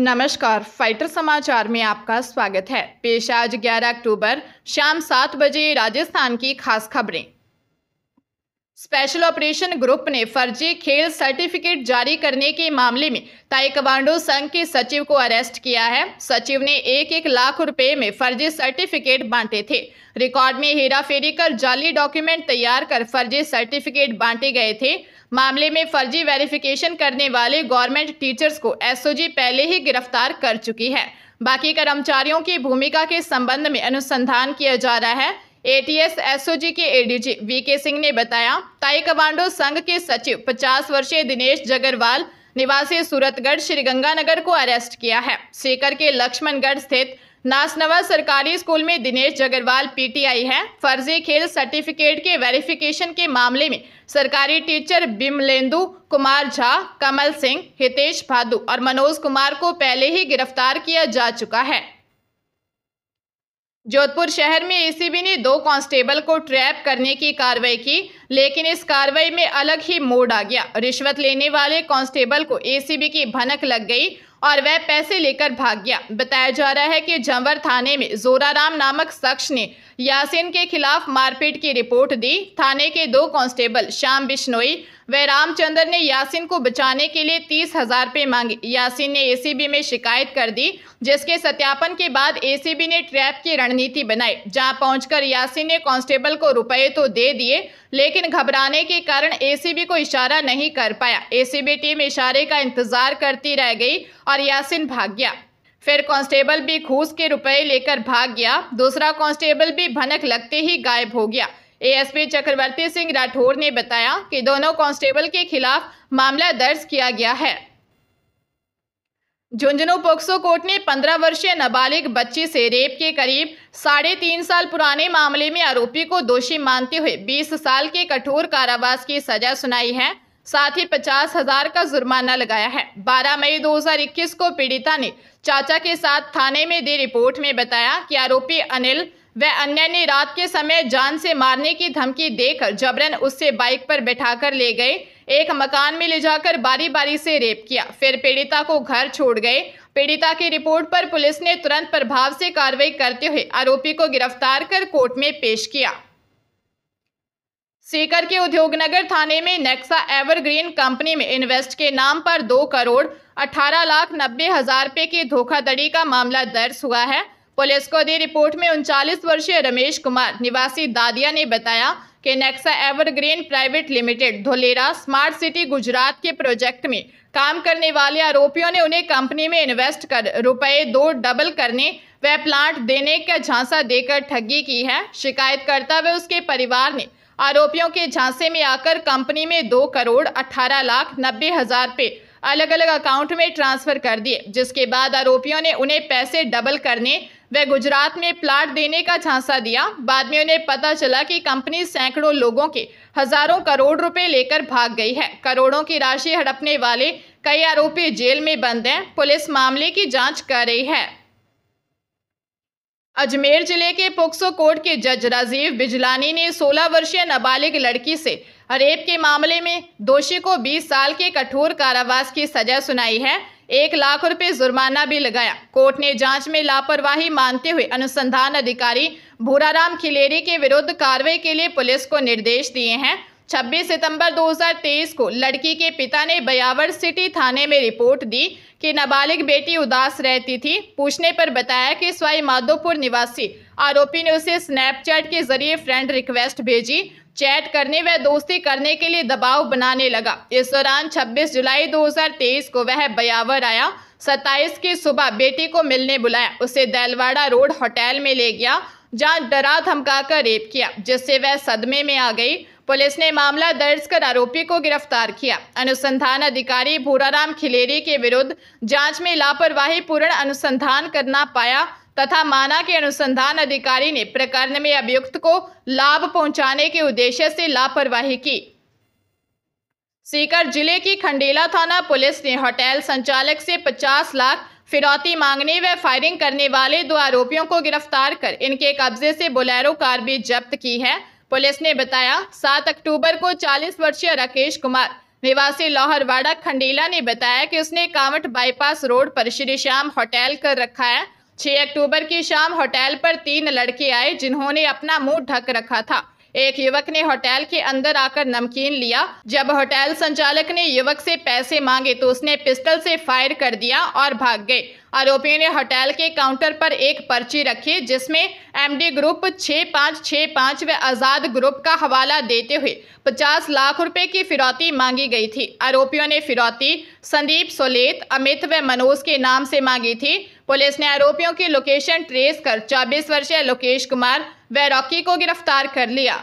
नमस्कार फाइटर समाचार में आपका स्वागत है पेश आज 11 अक्टूबर शाम सात बजे राजस्थान की खास खबरें स्पेशल ऑपरेशन ग्रुप ने फर्जी खेल सर्टिफिकेट जारी करने के मामले में ताइक्वांडो संघ के सचिव को अरेस्ट किया है सचिव ने एक एक लाख रुपए में फर्जी सर्टिफिकेट बांटे थे रिकॉर्ड में हेराफेरी कर जाली डॉक्यूमेंट तैयार कर फर्जी सर्टिफिकेट बांटे गए थे मामले में फर्जी वेरिफिकेशन करने वाले गवर्नमेंट टीचर्स को एसओजी पहले ही गिरफ्तार कर चुकी है बाकी कर्मचारियों की भूमिका के संबंध में अनुसंधान किया जा रहा है एटीएस एसओजी के एडीजी वीके सिंह ने बताया ताइकमांडो संघ के सचिव 50 वर्षीय दिनेश जगरवाल निवासी सूरतगढ़ श्रीगंगानगर को अरेस्ट किया है सीकर के लक्ष्मणगढ़ स्थित नासनवा सरकारी स्कूल में दिनेश जगरवाल पीटीआई हैं फर्जी खेल सर्टिफिकेट के वेरिफिकेशन के मामले में सरकारी टीचर बिमलेंदु कुमार झा कमल सिंह हितेश भादु और मनोज कुमार को पहले ही गिरफ्तार किया जा चुका है जोधपुर शहर में एसीबी ने दो कांस्टेबल को ट्रैप करने की कार्रवाई की लेकिन इस कार्रवाई में अलग ही मोड आ गया रिश्वत लेने वाले कांस्टेबल को एसीबी की भनक लग गई और वह पैसे लेकर भाग गया बताया जा रहा है कि जंवर थाने में जोराराम नामक शख्स ने यासिन के खिलाफ मारपीट की रिपोर्ट दी थाने के दो कांस्टेबल श्याम बिश्नोई व रामचंद्र ने यासिन को बचाने के लिए तीस हजार रुपये मांगे यासिन ने एसीबी में शिकायत कर दी जिसके सत्यापन के बाद एसीबी ने ट्रैप की रणनीति बनाई जहां पहुंचकर यासिन ने कांस्टेबल को रुपए तो दे दिए लेकिन लेकिन घबराने के कारण एसीबी को इशारा नहीं कर पाया एसीबी टीम इशारे का इंतजार करती रह गई और यासिन भाग गया फिर कांस्टेबल भी घूस के रुपए लेकर भाग गया दूसरा कांस्टेबल भी भनक लगते ही गायब हो गया एएसपी चक्रवर्ती सिंह राठौर ने बताया कि दोनों कांस्टेबल के खिलाफ मामला दर्ज किया गया है झुंझुनू पोक्सो कोर्ट ने 15 वर्षीय नाबालिग बच्ची से रेप के करीब साढ़े तीन साल पुराने मामले में आरोपी को दोषी मानते हुए 20 साल के कठोर कारावास की सजा सुनाई है साथ ही पचास हजार का जुर्माना लगाया है 12 मई 2021 को पीड़िता ने चाचा के साथ थाने में दी रिपोर्ट में बताया कि आरोपी अनिल व अन्य ने रात के समय जान से मारने की धमकी देकर जबरन उससे बाइक पर बैठा ले गए एक मकान में ले जाकर बारी बारी से रेप किया फिर पीड़िता को घर छोड़ गए पीड़िता की रिपोर्ट पर पुलिस ने तुरंत प्रभाव से कार्रवाई करते हुए आरोपी को गिरफ्तार कर कोर्ट में पेश किया सीकर के उद्योगनगर थाने में नेक्सा एवरग्रीन कंपनी में इन्वेस्ट के नाम पर दो करोड़ अठारह लाख नब्बे हजार रुपये की धोखाधड़ी का मामला दर्ज हुआ है पुलिस को दी रिपोर्ट में उनचालीस वर्षीय रमेश कुमार निवासी दादिया ने बताया के Nexa Evergreen private limited Dholera smart city Gujarat के प्रोजेक्ट में काम करने वाले आरोपियों ने उन्हें कंपनी में इन्वेस्ट कर रुपए दो डबल करने व प्लांट देने का झांसा देकर ठगी की है शिकायतकर्ता व उसके परिवार ने आरोपियों के झांसे में आकर कंपनी में दो करोड़ अठारह लाख नब्बे हजार पे अलग अलग अकाउंट में ट्रांसफर कर दिए जिसके बाद आरोपियों ने उन्हें पैसे डबल करने वह गुजरात में प्लाट देने का झांसा दिया बाद में उन्हें पता चला कि कंपनी सैकड़ों लोगों के हजारों करोड़ रुपए लेकर भाग गई है करोड़ों की राशि हड़पने वाले कई आरोपी जेल में बंद हैं पुलिस मामले की जांच कर रही है अजमेर जिले के पोक्सो कोर्ट के जज राजीव बिजलानी ने 16 वर्षीय नाबालिग लड़की से रेप के मामले में दोषी को 20 साल के कठोर कारावास की सजा सुनाई है एक लाख रुपए जुर्माना भी लगाया कोर्ट ने जांच में लापरवाही मानते हुए अनुसंधान अधिकारी भूराराम खिलेरी के विरुद्ध कार्रवाई के लिए पुलिस को निर्देश दिए हैं 26 सितंबर 2023 को लड़की के पिता ने बयावर सिटी थाने में रिपोर्ट दी कि नाबालिग बेटी उदास रहती थी पूछने पर बताया कि स्वाई माधोपुर निवासी आरोपी ने उसे स्नैपचैट के जरिए फ्रेंड रिक्वेस्ट भेजी चैट करने व दोस्ती करने के लिए दबाव बनाने लगा इस दौरान 26 जुलाई 2023 को वह बयावर आया 27 की सुबह बेटी को मिलने बुलाया उसे दैलवाड़ा रोड होटल में ले गया जहां डरा धमकाकर रेप किया जिससे वह सदमे में आ गई पुलिस ने मामला दर्ज कर आरोपी को गिरफ्तार किया अनुसंधान अधिकारी भूराराम खिलेरी के विरुद्ध जांच में लापरवाही पूर्ण अनुसंधान करना पाया तथा माना के अनुसंधान अधिकारी ने प्रकरण में अभियुक्त को लाभ पहुंचाने के उद्देश्य से लापरवाही की सीकर जिले की खंडेला थाना पुलिस ने होटल संचालक से 50 लाख फिरौती मांगने व फायरिंग करने वाले दो आरोपियों को गिरफ्तार कर इनके कब्जे से बोलेरो कार भी जब्त की है पुलिस ने बताया सात अक्टूबर को चालीस वर्षीय राकेश कुमार निवासी लाहौरवाड़ा खंडेला ने बताया कि उसने कांवट बाईपास रोड पर श्री श्याम होटल कर रखा है छह अक्टूबर की शाम होटल पर तीन लड़के आए जिन्होंने अपना मुंह ढक रखा था एक युवक ने होटल के अंदर आकर नमकीन लिया जब होटल संचालक ने युवक से पैसे मांगे तो उसने पिस्टल से फायर कर दिया और भाग गए आरोपियों ने होटल के काउंटर पर एक पर्ची रखी जिसमें एमडी ग्रुप छह पाँच छह पाँच व आज़ाद ग्रुप का हवाला देते हुए 50 लाख रुपए की फिरौती मांगी गई थी आरोपियों ने फिरौती संदीप सोलेत अमित व मनोज के नाम से मांगी थी पुलिस ने आरोपियों की लोकेशन ट्रेस कर 24 वर्षीय लोकेश कुमार व रॉकी को गिरफ्तार कर लिया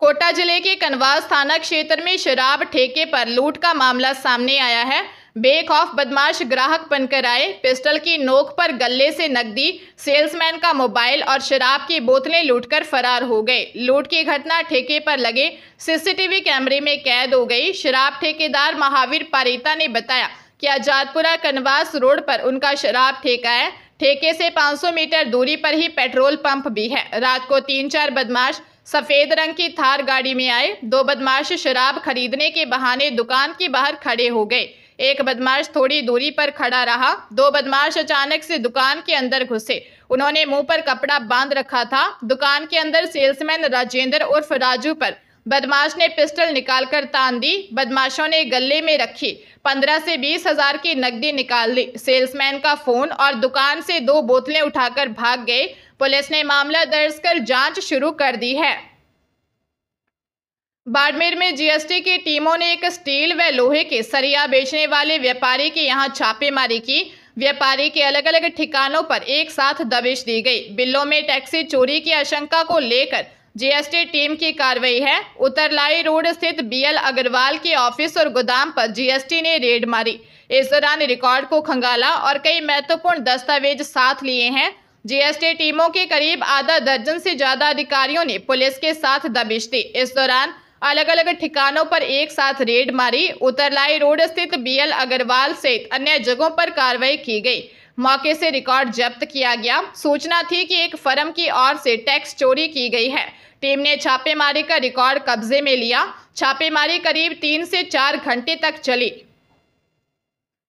कोटा जिले के कनवास थाना क्षेत्र में शराब ठेके पर लूट का मामला सामने आया है बेखौफ बदमाश ग्राहक बनकर आए पिस्टल की नोक पर गले से नकदी सेल्समैन का मोबाइल और शराब की बोतलें लूटकर फरार हो गए लूट की घटना ठेके पर लगे सीसीटीवी कैमरे में कैद हो गई शराब ठेकेदार महावीर पारेता ने बताया कि आजादपुरा कनवास रोड पर उनका शराब ठेका है ठेके से 500 मीटर दूरी पर ही पेट्रोल पंप भी है रात को तीन चार बदमाश सफ़ेद रंग की थार गाड़ी में आए दो बदमाश शराब खरीदने के बहाने दुकान के बाहर खड़े हो गए एक बदमाश थोड़ी दूरी पर खड़ा रहा दो बदमाश अचानक से दुकान के अंदर घुसे उन्होंने मुंह पर कपड़ा बांध रखा था दुकान के अंदर सेल्समैन राजेंद्र उर्फ राजू पर बदमाश ने पिस्टल निकालकर तान दी बदमाशों ने गले में रखी पंद्रह से बीस हजार की नकदी निकाल ली सेल्समैन का फोन और दुकान से दो बोतलें उठाकर भाग गए पुलिस ने मामला दर्ज कर जांच शुरू कर दी है बाड़मेर में जीएसटी की टीमों ने एक स्टील व लोहे के सरिया बेचने वाले व्यापारी के यहाँ छापेमारी की व्यापारी के अलग अलग ठिकानों पर एक साथ दबिश दी गई बिल्लों में टैक्सी चोरी की आशंका को लेकर जीएसटी टीम की कार्रवाई है उतरलाई रोड स्थित बीएल अग्रवाल के ऑफिस और गोदाम पर जीएसटी ने रेड मारी इस दौरान रिकॉर्ड को खंगाला और कई महत्वपूर्ण दस्तावेज साथ लिए हैं जीएसटी टीमों के करीब आधा दर्जन से ज्यादा अधिकारियों ने पुलिस के साथ दबिश दी इस दौरान अलग अलग ठिकानों पर एक साथ रेड मारी उतरलाई रोड स्थित बीएल अग्रवाल सहित अन्य जगहों पर कार्रवाई की गई मौके से रिकॉर्ड जब्त किया गया सूचना थी कि एक फर्म की ओर से टैक्स चोरी की गई है टीम ने छापेमारी का रिकॉर्ड कब्जे में लिया छापेमारी करीब तीन से चार घंटे तक चली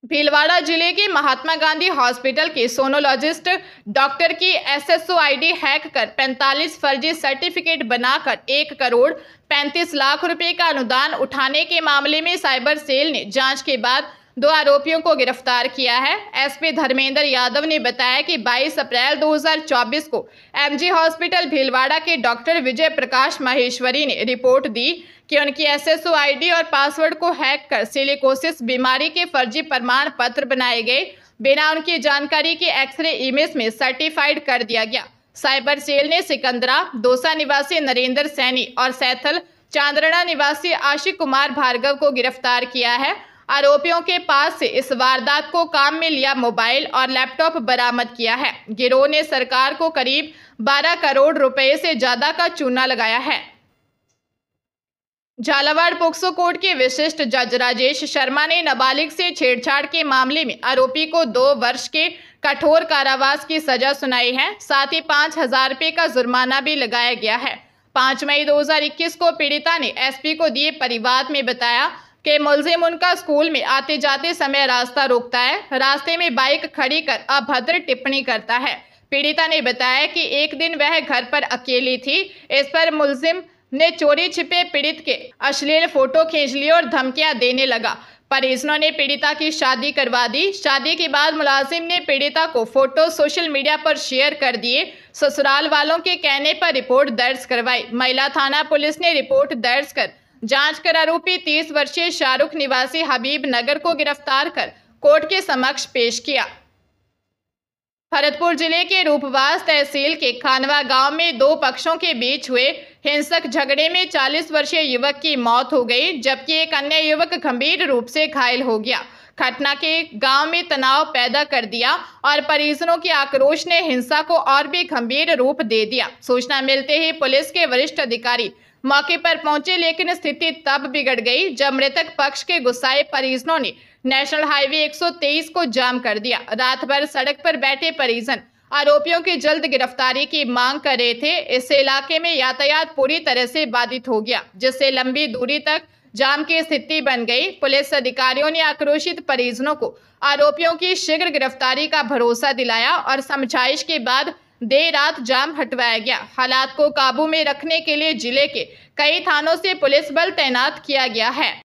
भीलवाड़ा जिले के महात्मा गांधी हॉस्पिटल के सोनोलॉजिस्ट डॉक्टर की एसएसओ आईडी हैक कर 45 फर्जी सर्टिफिकेट बनाकर एक करोड़ 35 लाख रुपए का अनुदान उठाने के मामले में साइबर सेल ने जांच के बाद दो आरोपियों को गिरफ्तार किया है एसपी धर्मेंद्र यादव ने बताया कि 22 अप्रैल 2024 को एमजी हॉस्पिटल भीलवाड़ा के डॉक्टर विजय प्रकाश माहेश्वरी ने रिपोर्ट दी कि उनकी एसएसओ आईडी और पासवर्ड को हैक कर सिलिकोसिस बीमारी के फर्जी प्रमाण पत्र बनाए गए बिना उनकी जानकारी के एक्सरे इमेज में सर्टिफाइड कर दिया गया साइबर सेल ने सिकंदरा दोसा निवासी नरेंद्र सैनी और सैथल चांद्रणा निवासी आशिक कुमार भार्गव को गिरफ्तार किया है आरोपियों के पास से इस वारदात को काम में लिया मोबाइल और लैपटॉप बरामद किया है गिरोह ने सरकार को करीब 12 करोड़ रुपए से ज्यादा का चूना लगाया है झालावाड़ पोक्सो कोर्ट के विशिष्ट जज राजेश शर्मा ने नाबालिग से छेड़छाड़ के मामले में आरोपी को दो वर्ष के कठोर कारावास की सजा सुनाई है साथ ही पांच हजार रुपये का जुर्माना भी लगाया गया है पांच मई 2021 को पीड़िता ने एसपी को दिए परिवाद में बताया के मुलिम उनका स्कूल में आते जाते समय रास्ता रोकता है रास्ते में बाइक खड़ी कर अभद्र टिप्पणी करता है पीड़िता ने बताया कि एक दिन वह घर पर अकेली थी इस पर मुलजिम ने चोरी छिपे पीड़ित के अश्लील फोटो खींच लिए और धमकियां देने लगा परिजनों ने पीड़िता की शादी करवा दी शादी के बाद मुलाजिम ने पीड़िता को फोटो सोशल मीडिया पर शेयर कर दिए ससुराल वालों के कहने पर रिपोर्ट दर्ज करवाई महिला थाना पुलिस ने रिपोर्ट दर्ज कर जांच कर आरोपी तीस वर्षीय शाहरुख निवासी हबीब नगर को गिरफ्तार कर कोर्ट के समक्ष पेश किया भरतपुर जिले के रूपवास तहसील के खानवा गांव में दो पक्षों के बीच हुए हिंसक झगड़े में 40 वर्षीय युवक की मौत हो गई जबकि एक अन्य युवक गंभीर रूप से घायल हो गया घटना के गांव में तनाव पैदा कर दिया और परिजनों के आक्रोश ने हिंसा को और भी गंभीर रूप दे दिया सूचना मिलते ही पुलिस के वरिष्ठ अधिकारी मौके पर पहुंचे लेकिन स्थिति तब बिगड़ गई जब मृतक पक्ष के गुस्साए परिजनों ने नेशनल हाईवे 123 को जाम कर दिया रात भर सड़क पर बैठे परिजन आरोपियों की जल्द गिरफ्तारी की मांग कर रहे थे इस इलाके में यातायात पूरी तरह से बाधित हो गया जिससे लंबी दूरी तक जाम की स्थिति बन गई पुलिस अधिकारियों ने आक्रोशित परिजनों को आरोपियों की शीघ्र गिरफ्तारी का भरोसा दिलाया और समझाइश के बाद देर रात जाम हटवाया गया हालात को काबू में रखने के लिए जिले के कई थानों से पुलिस बल तैनात किया गया है